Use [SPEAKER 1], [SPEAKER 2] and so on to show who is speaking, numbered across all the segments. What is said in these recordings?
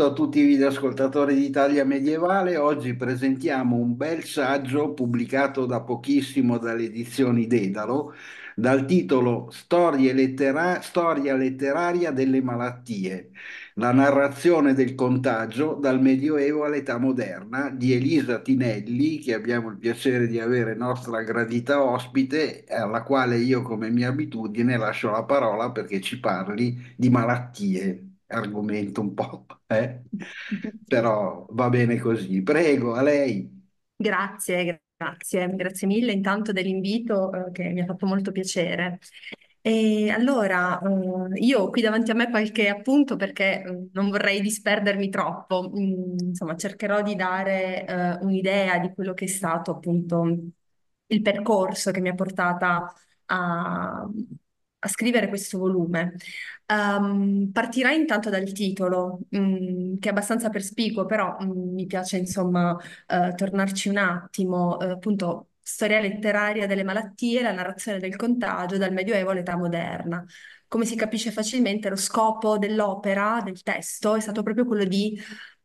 [SPEAKER 1] benvenuto a tutti i videoascoltatori di Italia Medievale. Oggi presentiamo un bel saggio pubblicato da pochissimo dalle edizioni Dedalo dal titolo lettera- Storia letteraria delle malattie, la narrazione del contagio dal Medioevo all'età moderna di Elisa Tinelli, che abbiamo il piacere di avere nostra gradita ospite, alla quale io come mia abitudine lascio la parola perché ci parli di malattie argomento un po', eh? Però va bene così. Prego, a lei.
[SPEAKER 2] Grazie, grazie, grazie mille intanto dell'invito eh, che mi ha fatto molto piacere. E allora, eh, io ho qui davanti a me qualche appunto perché eh, non vorrei disperdermi troppo, Mm, insomma cercherò di dare eh, un'idea di quello che è stato appunto il percorso che mi ha portata a, a scrivere questo volume. Um, partirà intanto dal titolo, um, che è abbastanza perspicuo, però um, mi piace insomma uh, tornarci un attimo, uh, appunto storia letteraria delle malattie, la narrazione del contagio dal Medioevo all'età moderna. Come si capisce facilmente, lo scopo dell'opera, del testo, è stato proprio quello di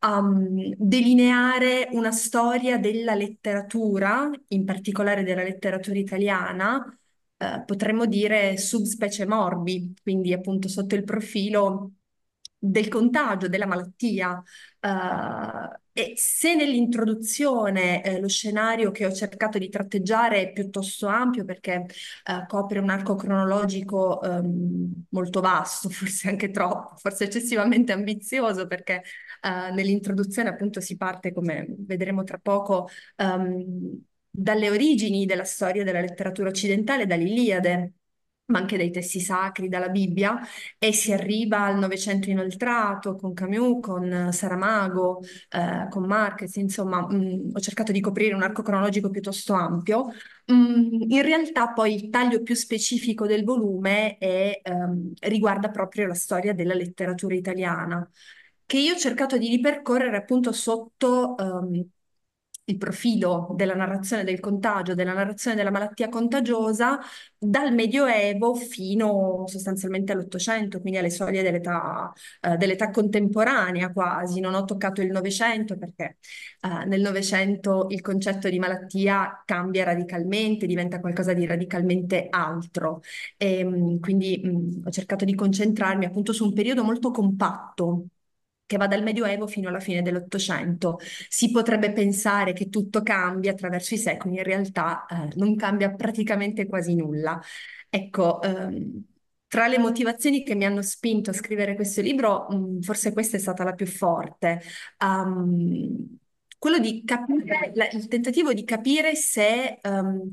[SPEAKER 2] um, delineare una storia della letteratura, in particolare della letteratura italiana, eh, potremmo dire subspecie morbi, quindi appunto sotto il profilo del contagio, della malattia. Eh, e se nell'introduzione eh, lo scenario che ho cercato di tratteggiare è piuttosto ampio perché eh, copre un arco cronologico ehm, molto vasto, forse anche troppo, forse eccessivamente ambizioso perché eh, nell'introduzione appunto si parte, come vedremo tra poco, ehm, dalle origini della storia della letteratura occidentale, dall'Iliade, ma anche dai testi sacri, dalla Bibbia, e si arriva al Novecento inoltrato con Camus, con Saramago, eh, con Marquez, insomma, mh, mm, ho cercato di coprire un arco cronologico piuttosto ampio. Mh, mm, in realtà poi il taglio più specifico del volume è, ehm, riguarda proprio la storia della letteratura italiana, che io ho cercato di ripercorrere appunto sotto... Ehm, il profilo della narrazione del contagio, della narrazione della malattia contagiosa dal Medioevo fino sostanzialmente all'Ottocento, quindi alle soglie dell'età, eh, dell'età contemporanea quasi. Non ho toccato il Novecento perché eh, nel Novecento il concetto di malattia cambia radicalmente, diventa qualcosa di radicalmente altro. E, ehm, quindi mh, mm, ho cercato di concentrarmi appunto su un periodo molto compatto che va dal Medioevo fino alla fine dell'Ottocento. Si potrebbe pensare che tutto cambia attraverso i secoli, in realtà eh, non cambia praticamente quasi nulla. Ecco, ehm, tra le motivazioni che mi hanno spinto a scrivere questo libro, mh, mm, forse questa è stata la più forte. Um, quello di capire, il tentativo di capire se um,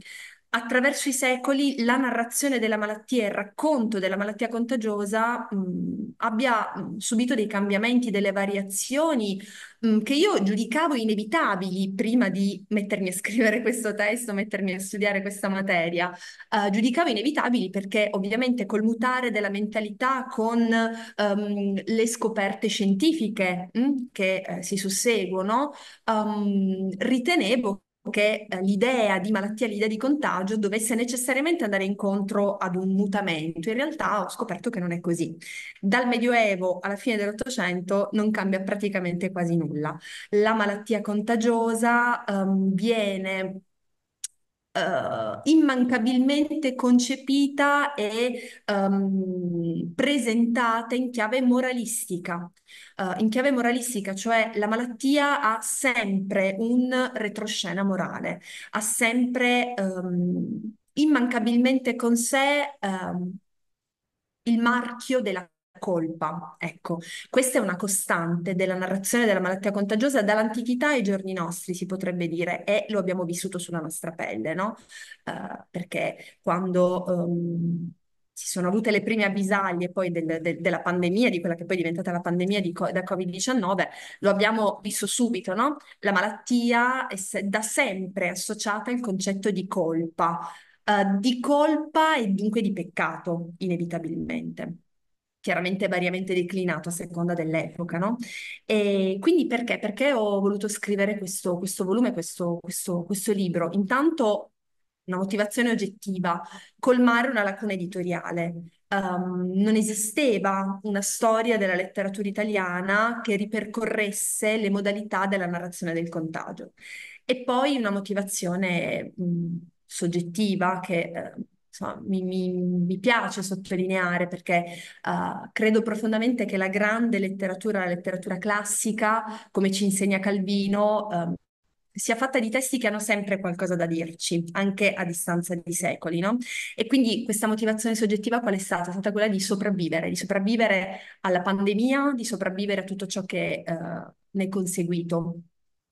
[SPEAKER 2] attraverso i secoli la narrazione della malattia, e il racconto della malattia contagiosa mh, abbia mh, subito dei cambiamenti, delle variazioni mh, che io giudicavo inevitabili prima di mettermi a scrivere questo testo, mettermi a studiare questa materia. Uh, giudicavo inevitabili perché ovviamente col mutare della mentalità, con um, le scoperte scientifiche che eh, si susseguono, um, ritenevo che eh, l'idea di malattia, l'idea di contagio dovesse necessariamente andare incontro ad un mutamento. In realtà ho scoperto che non è così. Dal Medioevo alla fine dell'Ottocento non cambia praticamente quasi nulla. La malattia contagiosa um, viene uh, immancabilmente concepita e um, presentata in chiave moralistica. Uh, in chiave moralistica, cioè la malattia ha sempre un retroscena morale, ha sempre um, immancabilmente con sé um, il marchio della colpa. Ecco, questa è una costante della narrazione della malattia contagiosa dall'antichità ai giorni nostri, si potrebbe dire, e lo abbiamo vissuto sulla nostra pelle, no? Uh, perché quando... Um, si sono avute le prime avvisaglie poi del, del, della pandemia, di quella che poi è diventata la pandemia di, da Covid-19, lo abbiamo visto subito, no? La malattia è se, da sempre associata al concetto di colpa, uh, di colpa e dunque di peccato, inevitabilmente chiaramente variamente declinato a seconda dell'epoca, no? E quindi perché? Perché ho voluto scrivere questo, questo volume, questo, questo, questo libro? Intanto una motivazione oggettiva, colmare una lacuna editoriale. Um, non esisteva una storia della letteratura italiana che ripercorresse le modalità della narrazione del contagio. E poi una motivazione mh, soggettiva che eh, insomma, mi, mi, mi, piace sottolineare perché uh, credo profondamente che la grande letteratura, la letteratura classica, come ci insegna Calvino, um, sia fatta di testi che hanno sempre qualcosa da dirci, anche a distanza di secoli, no? E quindi questa motivazione soggettiva qual è stata? È stata quella di sopravvivere, di sopravvivere alla pandemia, di sopravvivere a tutto ciò che eh, ne è conseguito.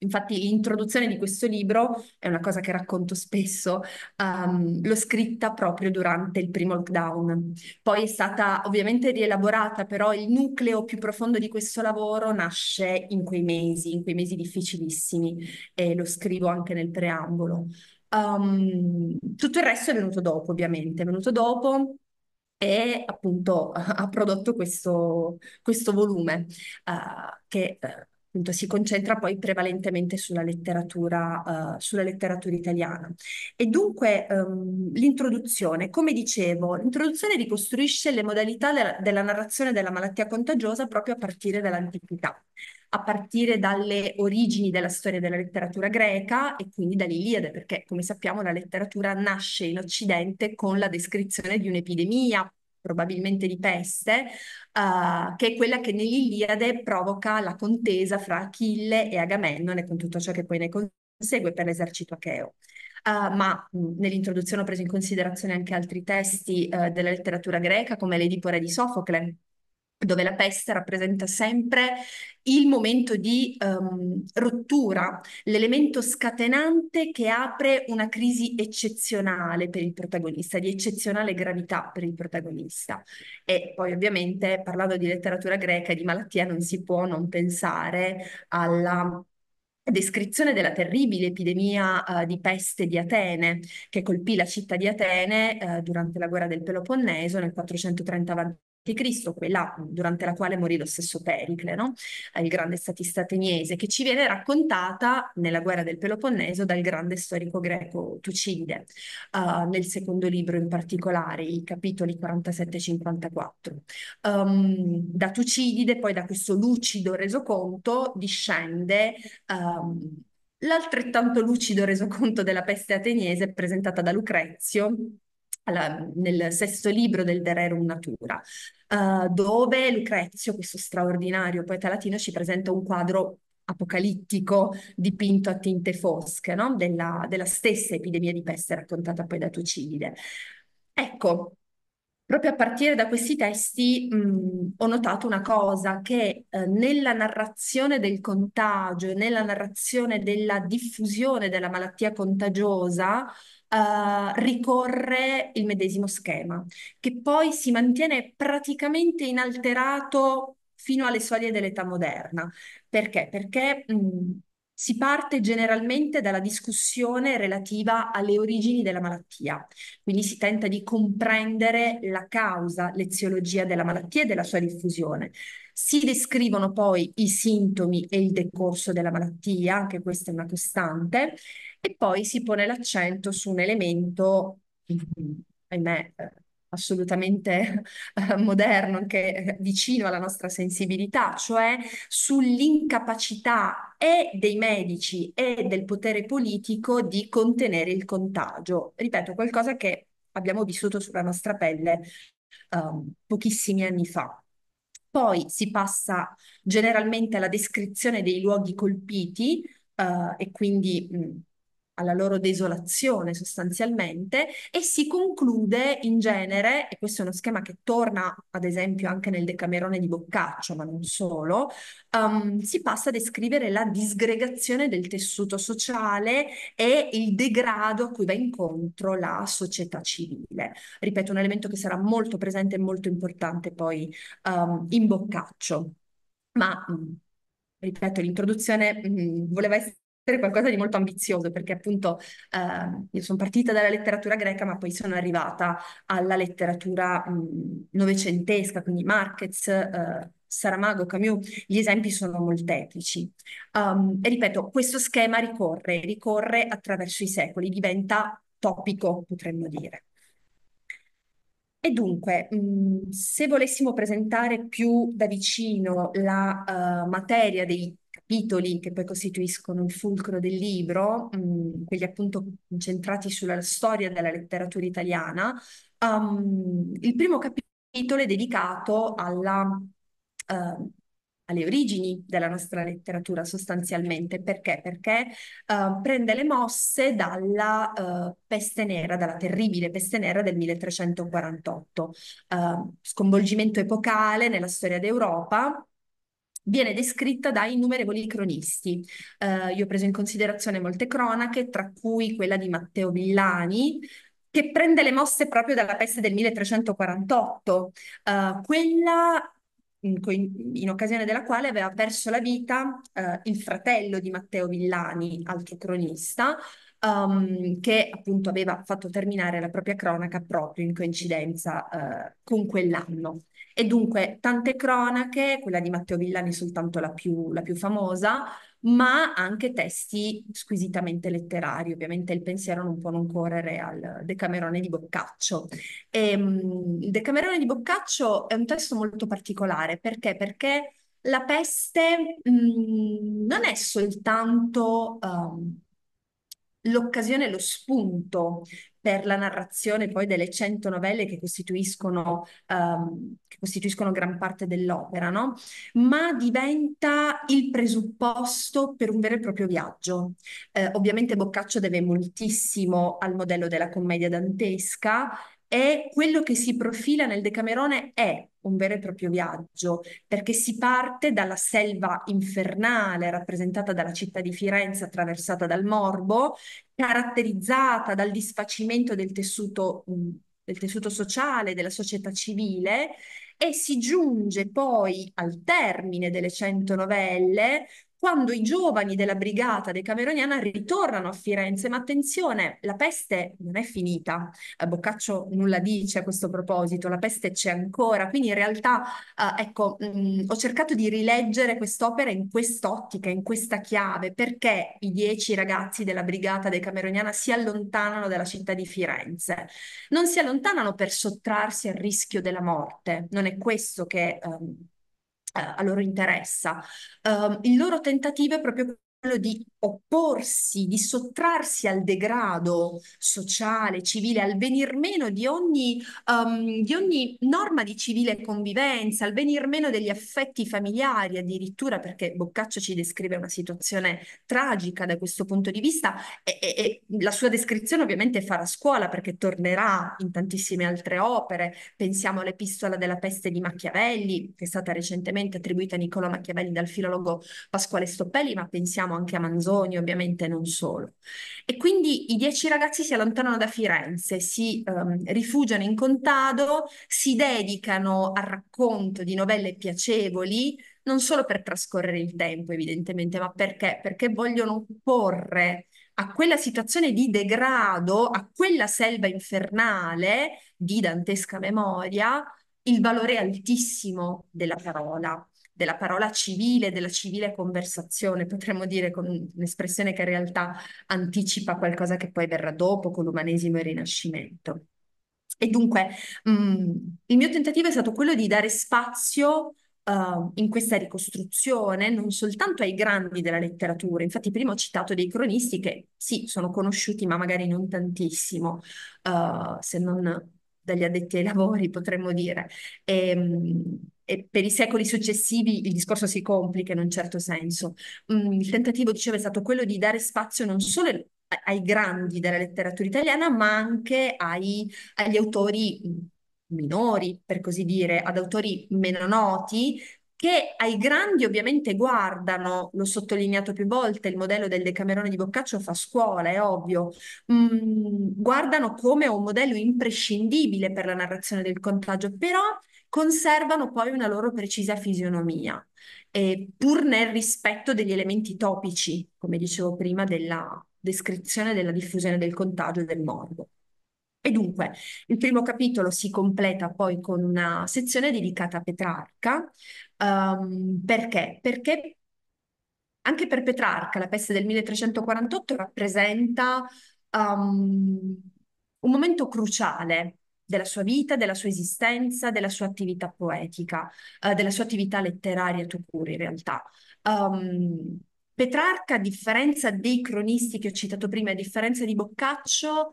[SPEAKER 2] Infatti l'introduzione di questo libro è una cosa che racconto spesso, um, l'ho scritta proprio durante il primo lockdown. Poi è stata ovviamente rielaborata, però il nucleo più profondo di questo lavoro nasce in quei mesi, in quei mesi difficilissimi e lo scrivo anche nel preambolo. Um, tutto il resto è venuto dopo, ovviamente, è venuto dopo e appunto ha prodotto questo, questo volume uh, che... Uh, appunto si concentra poi prevalentemente sulla letteratura, uh, sulla letteratura italiana. E dunque um, l'introduzione, come dicevo, l'introduzione ricostruisce le modalità de della narrazione della malattia contagiosa proprio a partire dall'antichità a partire dalle origini della storia della letteratura greca e quindi dall'Iliade, perché come sappiamo la letteratura nasce in Occidente con la descrizione di un'epidemia, probabilmente di peste, uh, che è quella che nell'Iliade provoca la contesa fra Achille e Agamennone con tutto ciò che poi ne consegue per l'esercito acheo. Uh, ma nell'introduzione ho preso in considerazione anche altri testi uh, della letteratura greca come l'Edipo re di Sofocle, dove la peste rappresenta sempre il momento di um, rottura, l'elemento scatenante che apre una crisi eccezionale per il protagonista, di eccezionale gravità per il protagonista. E poi ovviamente, parlando di letteratura greca e di malattia, non si può non pensare alla descrizione della terribile epidemia uh, di peste di Atene che colpì la città di Atene uh, durante la guerra del Peloponneso nel 430 a.C. Cristo, quella durante la quale morì lo stesso Pericle, no? il grande statista ateniese, che ci viene raccontata nella guerra del Peloponneso dal grande storico greco Tucidide, uh, eh, nel secondo libro in particolare, i capitoli 47 e 54. Um, ehm, da Tucidide, poi da questo lucido resoconto, discende... Um, l'altrettanto lucido resoconto della peste ateniese presentata da Lucrezio alla, nel sesto libro del De Natura, uh, dove Lucrezio, questo straordinario poeta latino, ci presenta un quadro apocalittico dipinto a tinte fosche, no? della, della stessa epidemia di peste raccontata poi da Tucidide. Ecco, proprio a partire da questi testi mh, ho notato una cosa, che eh, nella narrazione del contagio, nella narrazione della diffusione della malattia contagiosa, eh, ricorre il medesimo schema, che poi si mantiene praticamente inalterato fino alle soglie dell'età moderna. Perché? Perché mh, si parte generalmente dalla discussione relativa alle origini della malattia, quindi si tenta di comprendere la causa, l'eziologia della malattia e della sua diffusione. Si descrivono poi i sintomi e il decorso della malattia, anche questa è una costante, e poi si pone l'accento su un elemento, ahimè, eh, assolutamente eh, moderno, anche vicino alla nostra sensibilità, cioè sull'incapacità e dei medici e del potere politico di contenere il contagio. Ripeto, qualcosa che abbiamo vissuto sulla nostra pelle eh, pochissimi anni fa. Poi si passa generalmente alla descrizione dei luoghi colpiti eh, e quindi mh, alla loro desolazione sostanzialmente e si conclude in genere, e questo è uno schema che torna ad esempio anche nel Decamerone di Boccaccio, ma non solo, um, si passa a descrivere la disgregazione del tessuto sociale e il degrado a cui va incontro la società civile. Ripeto, un elemento che sarà molto presente e molto importante poi um, in Boccaccio, ma mm, ripeto, l'introduzione mh, mm, voleva essere qualcosa di molto ambizioso, perché appunto eh, io sono partita dalla letteratura greca, ma poi sono arrivata alla letteratura mh, mhmm, novecentesca, quindi Marquez, eh, Saramago, Camus, gli esempi sono molteplici. Um, e ripeto, questo schema ricorre, ricorre attraverso i secoli, diventa topico, potremmo dire. E dunque, mh, mhmm, se volessimo presentare più da vicino la uh, materia dei capitoli che poi costituiscono il fulcro del libro, mh, quelli appunto concentrati sulla storia della letteratura italiana, um, il primo capitolo è dedicato alla, uh, alle origini della nostra letteratura sostanzialmente. Perché? Perché uh, prende le mosse dalla uh, peste nera, dalla terribile peste nera del 1348, uh, sconvolgimento epocale nella storia d'Europa viene descritta da innumerevoli cronisti. Eh, io ho preso in considerazione molte cronache, tra cui quella di Matteo Villani, che prende le mosse proprio dalla peste del 1348, eh, quella in, in, occasione della quale aveva perso la vita eh, il fratello di Matteo Villani, altro cronista, um, che appunto aveva fatto terminare la propria cronaca proprio in coincidenza eh, con quell'anno. E dunque tante cronache, quella di Matteo Villani soltanto la più, la più famosa, ma anche testi squisitamente letterari. Ovviamente il pensiero non può non correre al Decamerone di Boccaccio. E, ehm, il Decamerone di Boccaccio è un testo molto particolare perché? Perché la peste mh, mm, non è soltanto um, l'occasione, lo spunto per la narrazione poi delle cento novelle che costituiscono, um, che costituiscono gran parte dell'opera, no? ma diventa il presupposto per un vero e proprio viaggio. Eh, ovviamente Boccaccio deve moltissimo al modello della commedia dantesca e quello che si profila nel Decamerone è un vero e proprio viaggio, perché si parte dalla selva infernale rappresentata dalla città di Firenze attraversata dal morbo, caratterizzata dal disfacimento del tessuto, mm, del tessuto sociale, della società civile, e si giunge poi al termine delle cento novelle quando i giovani della brigata decameroniana ritornano a Firenze, ma attenzione, la peste non è finita. Eh, Boccaccio nulla dice a questo proposito, la peste c'è ancora, quindi in realtà eh, ecco, mh, mm, ho cercato di rileggere quest'opera in quest'ottica, in questa chiave, perché i dieci ragazzi della brigata decameroniana si allontanano dalla città di Firenze. Non si allontanano per sottrarsi al rischio della morte, non è questo che... Ehm, eh, a loro interessa. Um, il loro tentativo è proprio quello di opporsi, di sottrarsi al degrado sociale, civile, al venir meno di ogni, um, di ogni, norma di civile convivenza, al venir meno degli affetti familiari, addirittura perché Boccaccio ci descrive una situazione tragica da questo punto di vista e, e, e la sua descrizione ovviamente farà scuola perché tornerà in tantissime altre opere, pensiamo all'epistola della peste di Machiavelli, che è stata recentemente attribuita a Niccolò Machiavelli dal filologo Pasquale Stoppelli, ma pensiamo anche a Manzoni, Manzoni, ovviamente non solo. E quindi i dieci ragazzi si allontanano da Firenze, si ehm, rifugiano in Contado, si dedicano al racconto di novelle piacevoli, non solo per trascorrere il tempo, evidentemente, ma perché? Perché vogliono porre a quella situazione di degrado, a quella selva infernale di dantesca memoria, il valore altissimo della parola della parola civile, della civile conversazione, potremmo dire con un'espressione che in realtà anticipa qualcosa che poi verrà dopo con l'umanesimo e il rinascimento. E dunque mh, mm, il mio tentativo è stato quello di dare spazio Uh, in questa ricostruzione non soltanto ai grandi della letteratura, infatti prima ho citato dei cronisti che sì, sono conosciuti, ma magari non tantissimo, uh, se non dagli addetti ai lavori, potremmo dire. E, ehm, e per i secoli successivi il discorso si complica in un certo senso. Mm, il tentativo, dicevo, è stato quello di dare spazio non solo ai grandi della letteratura italiana, ma anche ai, agli autori minori, per così dire, ad autori meno noti, che ai grandi ovviamente guardano, l'ho sottolineato più volte, il modello del Decamerone di Boccaccio fa scuola, è ovvio, mm, guardano come un modello imprescindibile per la narrazione del contagio, però conservano poi una loro precisa fisionomia, eh, pur nel rispetto degli elementi topici, come dicevo prima, della descrizione della diffusione del contagio e del morbo. E dunque, il primo capitolo si completa poi con una sezione dedicata a Petrarca. Um, perché? Perché anche per Petrarca la peste del 1348 rappresenta um, un momento cruciale della sua vita, della sua esistenza, della sua attività poetica, eh, della sua attività letteraria tu pure in realtà. Um, Petrarca, a differenza dei cronisti che ho citato prima, a differenza di Boccaccio,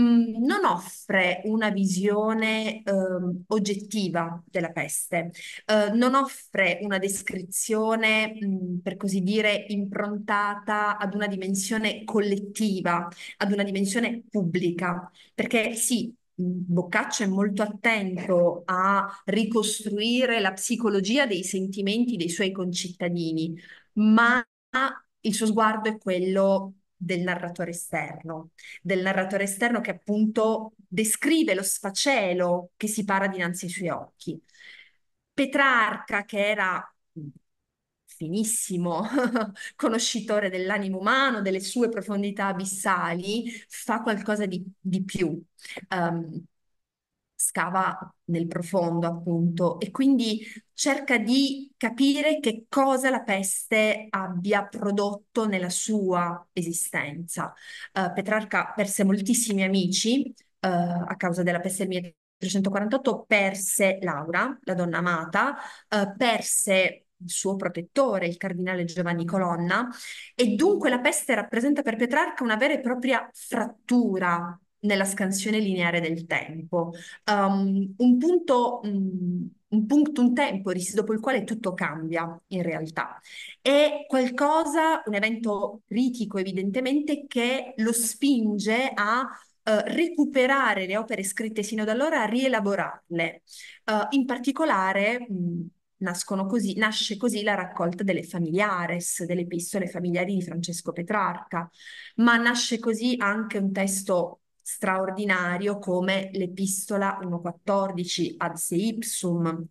[SPEAKER 2] mm, non offre una visione um, oggettiva della peste, uh, non offre una descrizione, mh, mm, per così dire, improntata ad una dimensione collettiva, ad una dimensione pubblica, perché sì, Boccaccio è molto attento a ricostruire la psicologia dei sentimenti dei suoi concittadini, ma il suo sguardo è quello del narratore esterno, del narratore esterno che appunto descrive lo sfacelo che si para dinanzi ai suoi occhi. Petrarca, che era finissimo conoscitore dell'animo umano, delle sue profondità abissali, fa qualcosa di, di più. Um, scava nel profondo, appunto, e quindi cerca di capire che cosa la peste abbia prodotto nella sua esistenza. Uh, Petrarca perse moltissimi amici uh, a causa della peste del 1348, perse Laura, la donna amata, uh, perse il suo protettore, il cardinale Giovanni Colonna, e dunque la peste rappresenta per Petrarca una vera e propria frattura nella scansione lineare del tempo, um, un punto, um, un punto, un tempo dopo il quale tutto cambia in realtà. È qualcosa, un evento critico evidentemente, che lo spinge a eh, recuperare le opere scritte sino ad allora, a rielaborarle. Uh, in particolare, mh, mm, Nascono così, nasce così la raccolta delle familiares, delle epistole familiari di Francesco Petrarca, ma nasce così anche un testo straordinario come l'epistola 1.14 ad se ipsum,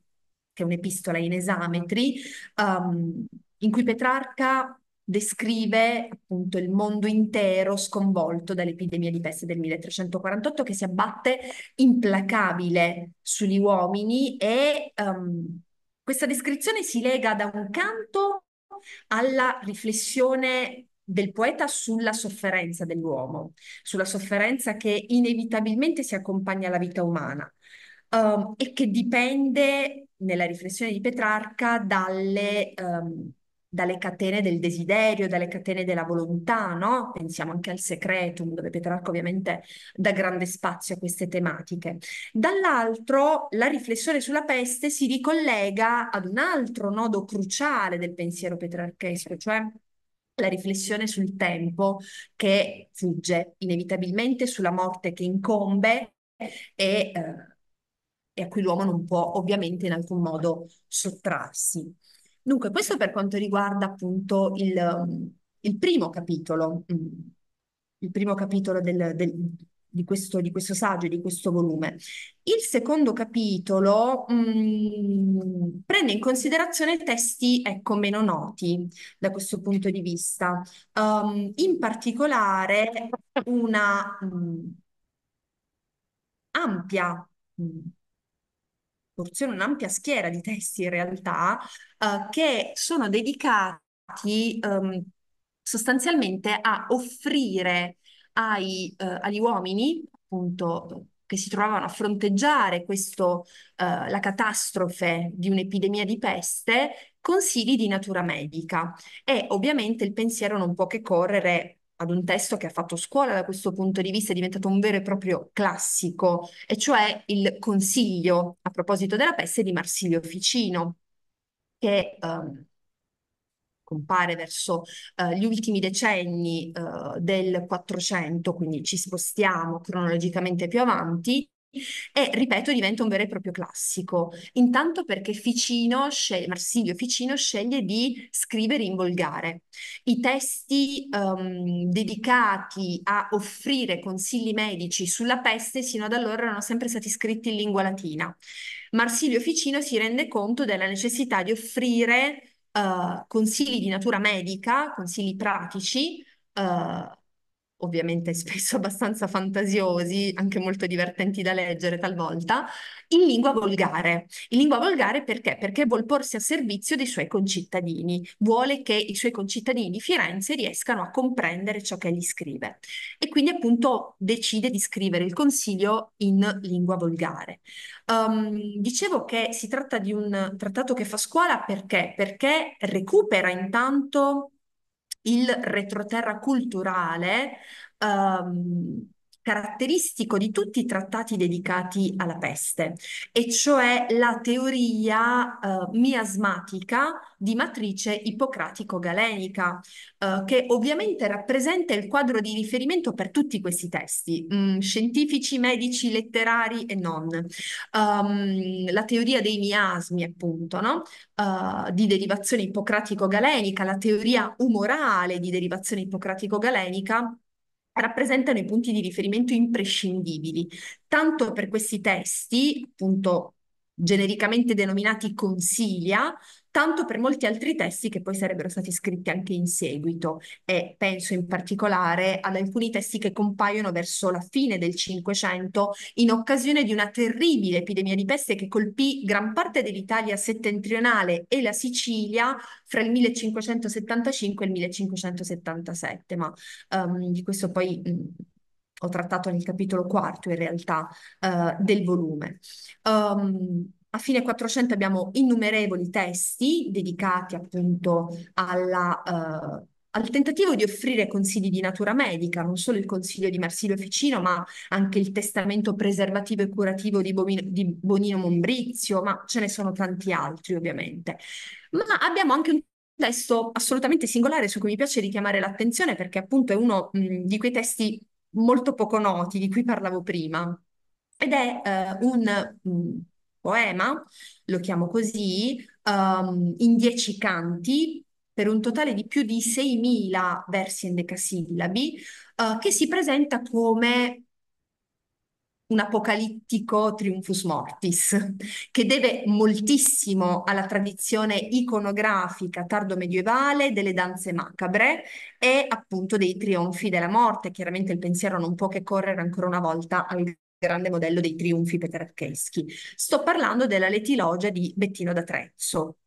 [SPEAKER 2] che è un'epistola in esametri, um, in cui Petrarca descrive appunto il mondo intero sconvolto dall'epidemia di peste del 1348 che si abbatte implacabile sugli uomini e um, questa descrizione si lega da un canto alla riflessione del poeta sulla sofferenza dell'uomo, sulla sofferenza che inevitabilmente si accompagna alla vita umana um, e che dipende, nella riflessione di Petrarca, dalle um, dalle catene del desiderio, dalle catene della volontà, no? Pensiamo anche al Secretum, dove Petrarca ovviamente dà grande spazio a queste tematiche. Dall'altro, la riflessione sulla peste si ricollega ad un altro nodo cruciale del pensiero petrarchesco, cioè la riflessione sul tempo che fugge inevitabilmente sulla morte che incombe e, eh, e a cui l'uomo non può ovviamente in alcun modo sottrarsi. Dunque, questo per quanto riguarda appunto il, il primo capitolo, mm, il primo capitolo del, del, di, questo, di, questo, saggio, di questo volume. Il secondo capitolo mh, mm, prende in considerazione testi, ecco, meno noti da questo punto di vista, um, in particolare una... Mh, mm, ampia mh, porzione, un'ampia schiera di testi in realtà, eh, che sono dedicati ehm, sostanzialmente a offrire ai, eh, agli uomini, appunto, che si trovavano a fronteggiare questo, eh, la catastrofe di un'epidemia di peste, consigli di natura medica. E ovviamente il pensiero non può che correre ad un testo che ha fatto scuola da questo punto di vista, è diventato un vero e proprio classico, e cioè il consiglio a proposito della peste di Marsilio Ficino, che ehm, compare verso eh, gli ultimi decenni eh, del 400, quindi ci spostiamo cronologicamente più avanti, e ripeto diventa un vero e proprio classico. Intanto perché Ficino Marsilio Ficino sceglie di scrivere in volgare. I testi um, dedicati a offrire consigli medici sulla peste sino ad allora erano sempre stati scritti in lingua latina. Marsilio Ficino si rende conto della necessità di offrire uh, consigli di natura medica, consigli pratici, uh, ovviamente spesso abbastanza fantasiosi, anche molto divertenti da leggere talvolta, in lingua volgare. In lingua volgare perché? Perché vuol porsi a servizio dei suoi concittadini, vuole che i suoi concittadini di Firenze riescano a comprendere ciò che gli scrive e quindi appunto decide di scrivere il consiglio in lingua volgare. Um, dicevo che si tratta di un trattato che fa scuola perché? Perché recupera intanto il retroterra culturale um, caratteristico di tutti i trattati dedicati alla peste, e cioè la teoria eh, miasmatica di matrice ippocratico-galenica, eh, che ovviamente rappresenta il quadro di riferimento per tutti questi testi, mh, mm, scientifici, medici, letterari e non. Um, la teoria dei miasmi, appunto, no? uh, di derivazione ippocratico-galenica, la teoria umorale di derivazione ippocratico-galenica, rappresentano i punti di riferimento imprescindibili, tanto per questi testi, appunto genericamente denominati consiglia, tanto per molti altri testi che poi sarebbero stati scritti anche in seguito e penso in particolare ad alcuni testi che compaiono verso la fine del Cinquecento in occasione di una terribile epidemia di peste che colpì gran parte dell'Italia settentrionale e la Sicilia fra il 1575 e il 1577, ma um, di questo poi... Mh, ho trattato nel capitolo quarto in realtà uh, del volume. Um, a fine 400 abbiamo innumerevoli testi dedicati appunto alla, eh, al tentativo di offrire consigli di natura medica, non solo il consiglio di Marsilio Ficino, ma anche il testamento preservativo e curativo di, Bomino, di Bonino Mombrizio, ma ce ne sono tanti altri ovviamente. Ma abbiamo anche un testo assolutamente singolare su cui mi piace richiamare l'attenzione perché appunto è uno mh, di quei testi molto poco noti di cui parlavo prima ed è eh, un mh, poema, lo chiamo così, um, in dieci canti per un totale di più di 6.000 versi endecasillabi, uh, eh, che si presenta come un apocalittico triumphus mortis, che deve moltissimo alla tradizione iconografica tardo-medievale delle danze macabre e appunto dei trionfi della morte. Chiaramente il pensiero non può che correre ancora una volta al grande modello dei trionfi petrarcheschi. Sto parlando della Letilogia di Bettino d'Atrezzo,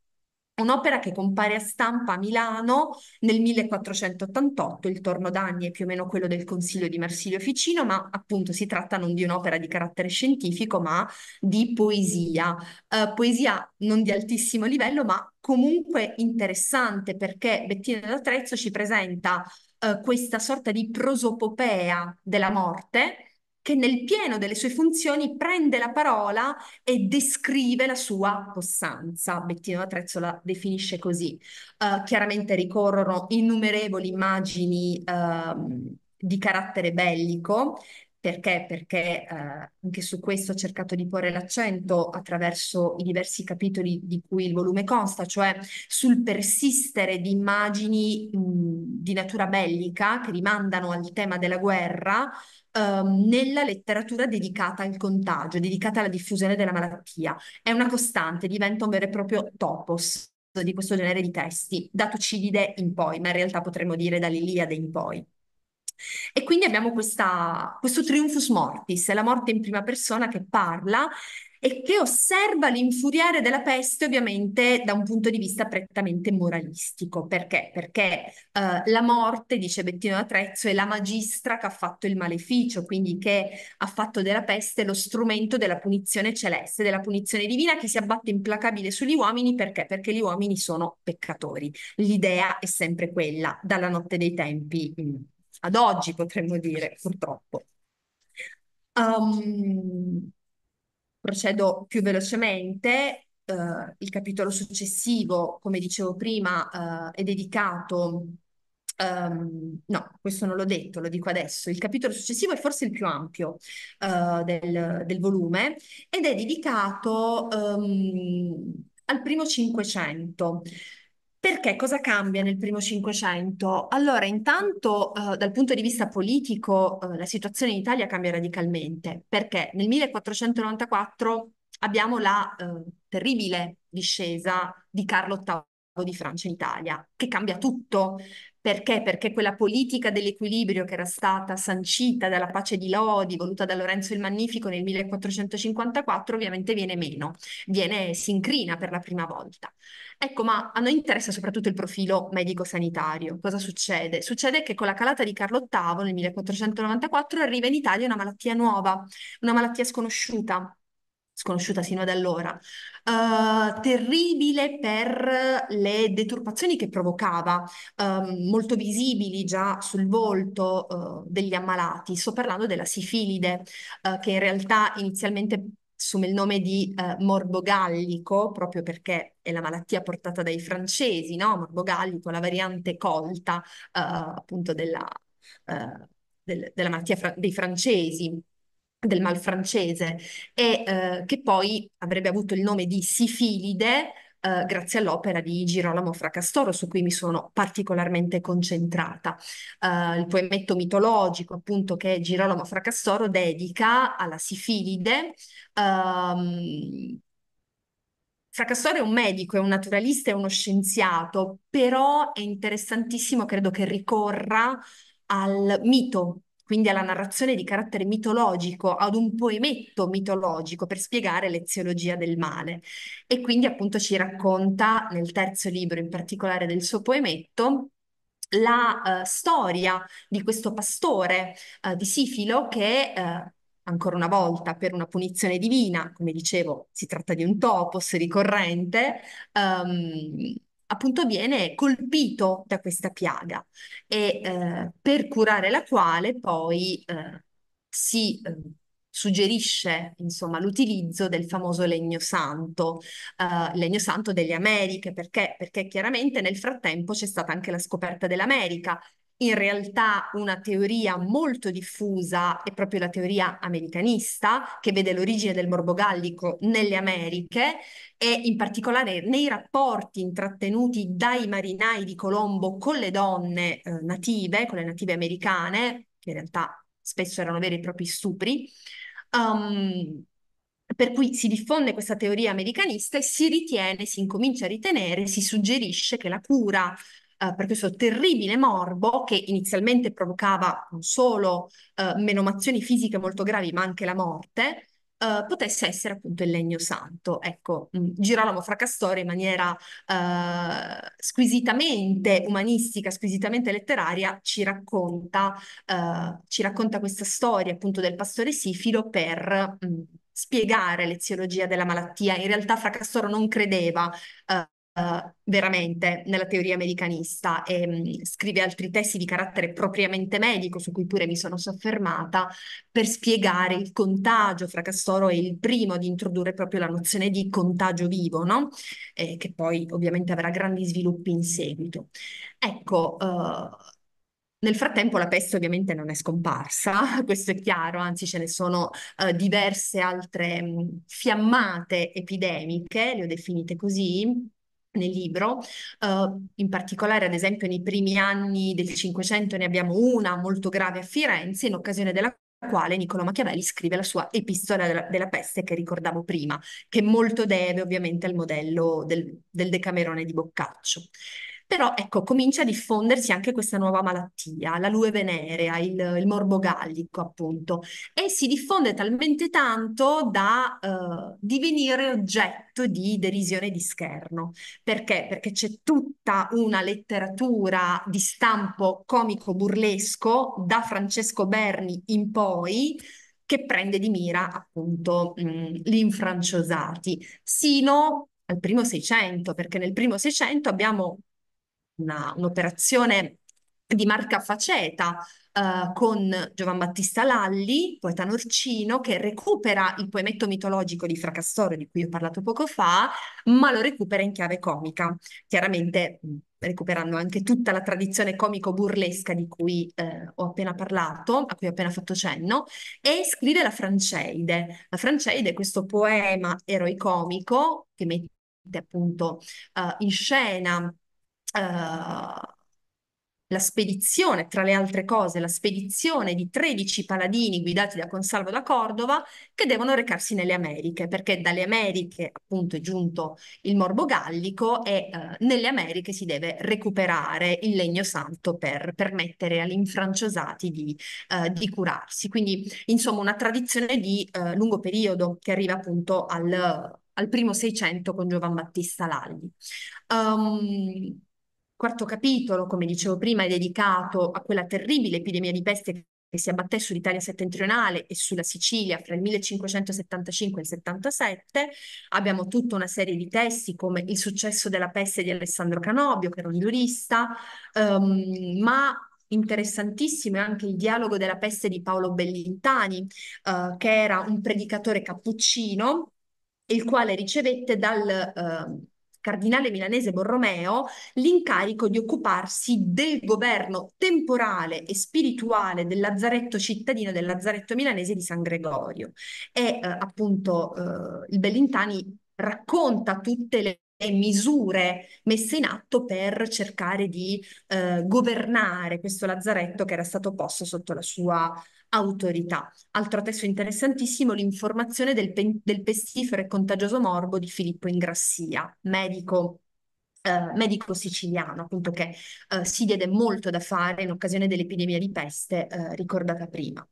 [SPEAKER 2] Un'opera che compare a stampa a Milano nel 1488, il torno d'anni è più o meno quello del Consiglio di Marsilio Ficino, ma appunto si tratta non di un'opera di carattere scientifico, ma di poesia. Eh, poesia non di altissimo livello, ma comunque interessante perché Bettino d'Atrezzo ci presenta eh, questa sorta di prosopopea della morte che nel pieno delle sue funzioni prende la parola e descrive la sua possanza. Bettino D'Atrezzo la definisce così. Uh, chiaramente ricorrono innumerevoli immagini uh, di carattere bellico, perché? Perché eh, anche su questo ho cercato di porre l'accento attraverso i diversi capitoli di cui il volume consta, cioè sul persistere di immagini mh, di natura bellica che rimandano al tema della guerra, Ehm, nella letteratura dedicata al contagio, dedicata alla diffusione della malattia. È una costante, diventa un vero e proprio topos di questo genere di testi, da Tucidide in poi, ma in realtà potremmo dire dall'Iliade in poi. E quindi abbiamo questa, questo triunfus mortis, la morte in prima persona che parla e che osserva l'infuriare della peste ovviamente da un punto di vista prettamente moralistico. Perché? Perché uh, la morte, dice Bettino D'Atrezzo, è la magistra che ha fatto il maleficio, quindi che ha fatto della peste lo strumento della punizione celeste, della punizione divina che si abbatte implacabile sugli uomini. Perché? Perché gli uomini sono peccatori. L'idea è sempre quella, dalla notte dei tempi mm, ad oggi potremmo dire, purtroppo. Um, procedo più velocemente. Eh, il capitolo successivo, come dicevo prima, eh, è dedicato Um, no, questo non l'ho detto, lo dico adesso. Il capitolo successivo è forse il più ampio uh, del, del, volume ed è dedicato um, al primo Cinquecento. Perché cosa cambia nel primo Cinquecento? Allora, intanto eh, dal punto di vista politico eh, la situazione in Italia cambia radicalmente, perché nel 1494 abbiamo la eh, terribile discesa di Carlo VIII di Francia in Italia, che cambia tutto. Perché? Perché quella politica dell'equilibrio che era stata sancita dalla pace di Lodi, voluta da Lorenzo il Magnifico nel 1454, ovviamente viene meno, viene, si incrina per la prima volta. Ecco, ma a noi interessa soprattutto il profilo medico-sanitario. Cosa succede? Succede che con la calata di Carlo VIII nel 1494 arriva in Italia una malattia nuova, una malattia sconosciuta, sconosciuta sino ad allora, uh, terribile per le deturpazioni che provocava, um, molto visibili già sul volto uh, degli ammalati. Sto parlando della sifilide, uh, che in realtà inizialmente assume il nome di morbo gallico, proprio perché è la malattia portata dai francesi, no? Morbo gallico, la variante colta appunto della, del, della malattia fra- dei francesi del mal francese e eh, che poi avrebbe avuto il nome di Sifilide eh, grazie all'opera di Girolamo Fracastoro su cui mi sono particolarmente concentrata. Eh, il poemetto mitologico appunto che Girolamo Fracastoro dedica alla Sifilide ehm, Fracastore è un medico, è un naturalista, è uno scienziato, però è interessantissimo, credo che ricorra al mito quindi alla narrazione di carattere mitologico, ad un poemetto mitologico per spiegare l'eziologia del male. E quindi appunto ci racconta nel terzo libro, in particolare del suo poemetto, la uh, storia di questo pastore uh, di Sifilo che uh, ancora una volta per una punizione divina, come dicevo, si tratta di un topos ricorrente, um, appunto viene colpito da questa piaga e eh, per curare la quale poi eh, si eh, suggerisce insomma l'utilizzo del famoso legno santo, eh, legno santo delle Americhe, perché? Perché chiaramente nel frattempo c'è stata anche la scoperta dell'America, in realtà una teoria molto diffusa è proprio la teoria americanista, che vede l'origine del morbo gallico nelle Americhe e in particolare nei rapporti intrattenuti dai marinai di Colombo con le donne eh, native, con le native americane, che in realtà spesso erano veri e propri stupri. Um, per cui si diffonde questa teoria americanista e si ritiene, si incomincia a ritenere, si suggerisce che la cura eh, per questo terribile morbo che inizialmente provocava non solo eh, menomazioni fisiche molto gravi, ma anche la morte, eh, potesse essere appunto il legno santo. Ecco, mh, mm, Girolamo Fracastore in maniera eh, squisitamente umanistica, squisitamente letteraria, ci racconta, eh, ci racconta questa storia appunto del pastore Sifilo per... Mh, mm, spiegare l'eziologia della malattia. In realtà Fracastoro non credeva eh, eh, veramente nella teoria americanista e um, scrive altri testi di carattere propriamente medico, su cui pure mi sono soffermata, per spiegare il contagio. fra Castoro è il primo ad introdurre proprio la nozione di contagio vivo, no? eh, che poi ovviamente avrà grandi sviluppi in seguito. Ecco, uh, nel frattempo la peste ovviamente non è scomparsa, questo è chiaro, anzi ce ne sono uh, diverse altre um, fiammate epidemiche, le ho definite così, nel libro, uh, in particolare ad esempio nei primi anni del Cinquecento ne abbiamo una molto grave a Firenze in occasione della quale Niccolo Machiavelli scrive la sua Epistola della, della peste che ricordavo prima, che molto deve ovviamente al modello del, del Decamerone di Boccaccio. Però ecco, comincia a diffondersi anche questa nuova malattia, la lue venerea, il, il morbo gallico appunto, e si diffonde talmente tanto da eh, divenire oggetto di derisione e di scherno. Perché? Perché c'è tutta una letteratura di stampo comico-burlesco da Francesco Berni in poi che prende di mira appunto gli infranciosati, sino al primo Seicento, perché nel primo Seicento abbiamo un'operazione di Marca Faceta eh, con Giovan Battista Lalli, poeta norcino, che recupera il poemetto mitologico di Fracastoro, di cui ho parlato poco fa, ma lo recupera in chiave comica, chiaramente mm, recuperando anche tutta la tradizione comico-burlesca di cui eh, ho appena parlato, a cui ho appena fatto cenno, e scrive la Franceide. La Franceide è questo poema eroicomico che mette appunto eh, in scena eh, la spedizione, tra le altre cose, la spedizione di 13 paladini guidati da Consalvo da Cordova che devono recarsi nelle Americhe, perché dalle Americhe appunto è giunto il morbo gallico e eh, nelle Americhe si deve recuperare il legno santo per permettere agli infranciosati di, eh, di curarsi. Quindi insomma una tradizione di eh, lungo periodo che arriva appunto al, al primo Seicento con Giovan Battista Lalli. Um, quarto capitolo, come dicevo prima, è dedicato a quella terribile epidemia di peste che si abbatté sull'Italia settentrionale e sulla Sicilia fra il 1575 e il 77. Abbiamo tutta una serie di testi come Il successo della peste di Alessandro Canobio, che era un giurista, um, ma interessantissimo è anche il dialogo della peste di Paolo Bellintani, uh, che era un predicatore cappuccino, il quale ricevette dal... Uh, cardinale milanese Borromeo l'incarico di occuparsi del governo temporale e spirituale del lazzaretto cittadino, del lazzaretto milanese di San Gregorio. E eh, appunto eh, il Bellintani racconta tutte le misure messe in atto per cercare di eh, governare questo lazzaretto che era stato posto sotto la sua autorità. Altro testo interessantissimo, l'informazione del, pe- del pestifero e contagioso morbo di Filippo Ingrassia, medico Uh, medico siciliano, appunto che uh, si diede molto da fare in occasione dell'epidemia di peste uh, ricordata prima.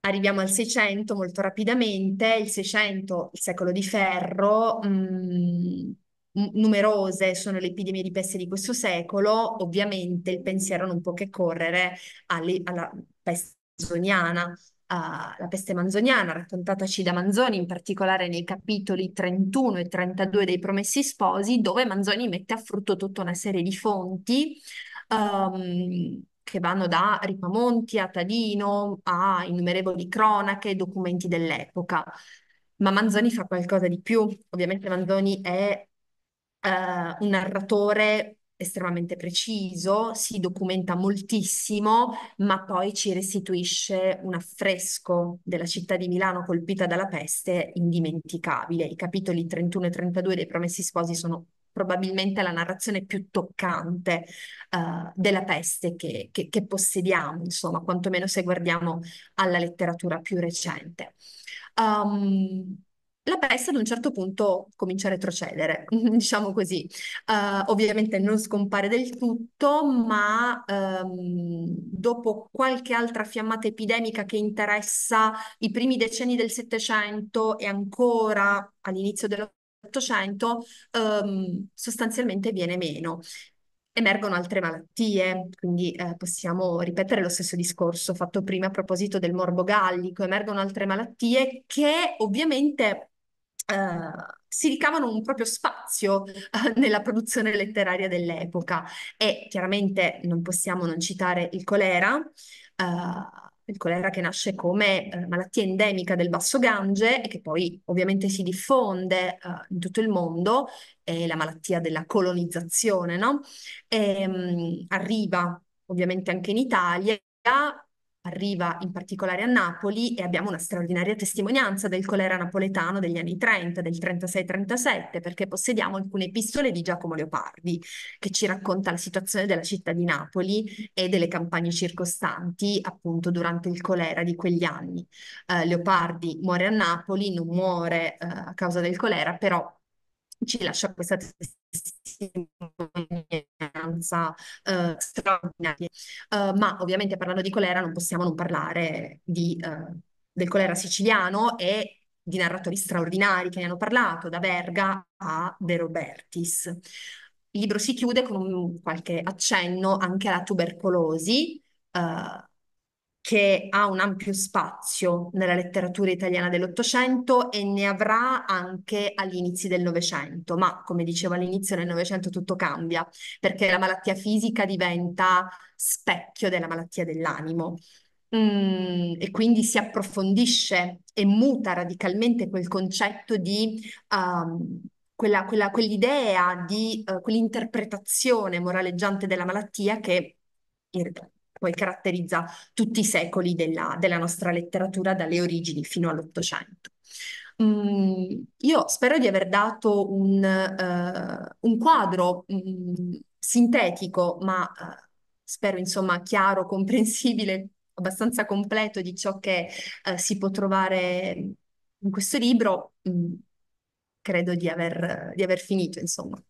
[SPEAKER 2] Arriviamo al Seicento molto rapidamente, il Seicento, il secolo di ferro, mh, mm, numerose sono le epidemie di peste di questo secolo, ovviamente il pensiero non può che correre alle, alla peste manzoniana. Uh, la peste manzoniana, raccontataci da Manzoni, in particolare nei capitoli 31 e 32 dei Promessi Sposi, dove Manzoni mette a frutto tutta una serie di fonti um, che vanno da Ripamonti a Tadino a innumerevoli cronache, documenti dell'epoca. Ma Manzoni fa qualcosa di più. Ovviamente Manzoni è eh, un narratore estremamente preciso, si documenta moltissimo, ma poi ci restituisce un affresco della città di Milano colpita dalla peste indimenticabile. I capitoli 31 e 32 dei Promessi Sposi sono probabilmente la narrazione più toccante uh, della peste che, che, che, possediamo, insomma, quantomeno se guardiamo alla letteratura più recente. Um, la peste ad un certo punto comincia a retrocedere, diciamo così. Uh, ovviamente non scompare del tutto, ma um, dopo qualche altra fiammata epidemica che interessa i primi decenni del Settecento e ancora all'inizio dell'Ottocento, dell'Ottocento ehm, sostanzialmente viene meno. Emergono altre malattie, quindi eh, possiamo ripetere lo stesso discorso fatto prima a proposito del morbo gallico, emergono altre malattie che ovviamente eh, si ricavano un proprio spazio eh, nella produzione letteraria dell'epoca e chiaramente non possiamo non citare il colera. Uh, il colera che nasce come eh, malattia endemica del Basso Gange e che poi ovviamente si diffonde eh, in tutto il mondo, è la malattia della colonizzazione, no? E, ehm, mh, arriva ovviamente anche in Italia arriva in particolare a Napoli e abbiamo una straordinaria testimonianza del colera napoletano degli anni 30, del 36-37, perché possediamo alcune epistole di Giacomo Leopardi che ci racconta la situazione della città di Napoli e delle campagne circostanti appunto durante il colera di quegli anni. Eh, Leopardi muore a Napoli, non muore eh, a causa del colera, però ci lascia questa testimonianza abbastanza eh, straordinarie. Eh, ma ovviamente parlando di colera non possiamo non parlare di, eh, del colera siciliano e di narratori straordinari che ne hanno parlato, da Verga a De Robertis. Il libro si chiude con un, qualche accenno anche alla tubercolosi, Uh, che ha un ampio spazio nella letteratura italiana dell'Ottocento e ne avrà anche agli inizi del Novecento, ma come dicevo all'inizio del Novecento tutto cambia, perché la malattia fisica diventa specchio della malattia dell'animo. Mm, e quindi si approfondisce e muta radicalmente quel concetto di um, quella, quella, quell'idea di uh, quell'interpretazione moraleggiante della malattia che in realtà poi caratterizza tutti i secoli della, della nostra letteratura dalle origini fino all'Ottocento. Mm, io spero di aver dato un, uh, un quadro um, sintetico, ma uh, spero insomma chiaro, comprensibile, abbastanza completo di ciò che uh, si può trovare in questo libro. Mm, credo di aver, di aver finito, insomma.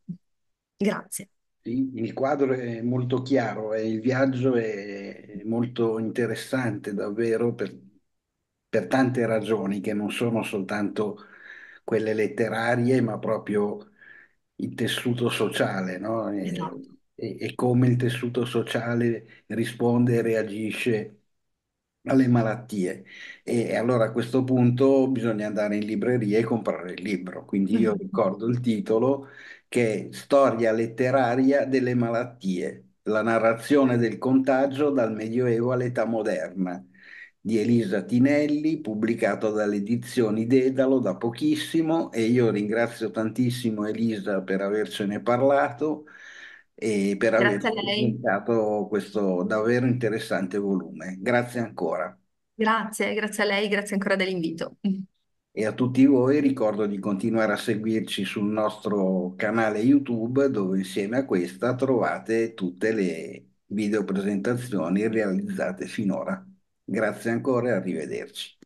[SPEAKER 2] Grazie.
[SPEAKER 1] Il quadro è molto chiaro e il viaggio è molto interessante davvero per, per tante ragioni che non sono soltanto quelle letterarie, ma proprio il tessuto sociale, no? E, esatto. e, e come il tessuto sociale risponde e reagisce alle malattie e allora a questo punto bisogna andare in libreria e comprare il libro. Quindi io mm-hmm. ricordo il titolo che è Storia letteraria delle malattie, la narrazione del contagio dal Medioevo all'età moderna di Elisa Tinelli, pubblicato dalle edizioni Dedalo da pochissimo e io ringrazio tantissimo Elisa per avercene parlato e per aver Grazie presentato questo davvero interessante volume. Grazie ancora.
[SPEAKER 2] Grazie, grazie a lei, grazie ancora dell'invito.
[SPEAKER 1] E a tutti voi ricordo di continuare a seguirci sul nostro canale YouTube dove insieme a questa trovate tutte le videopresentazioni realizzate finora. Grazie ancora e arrivederci.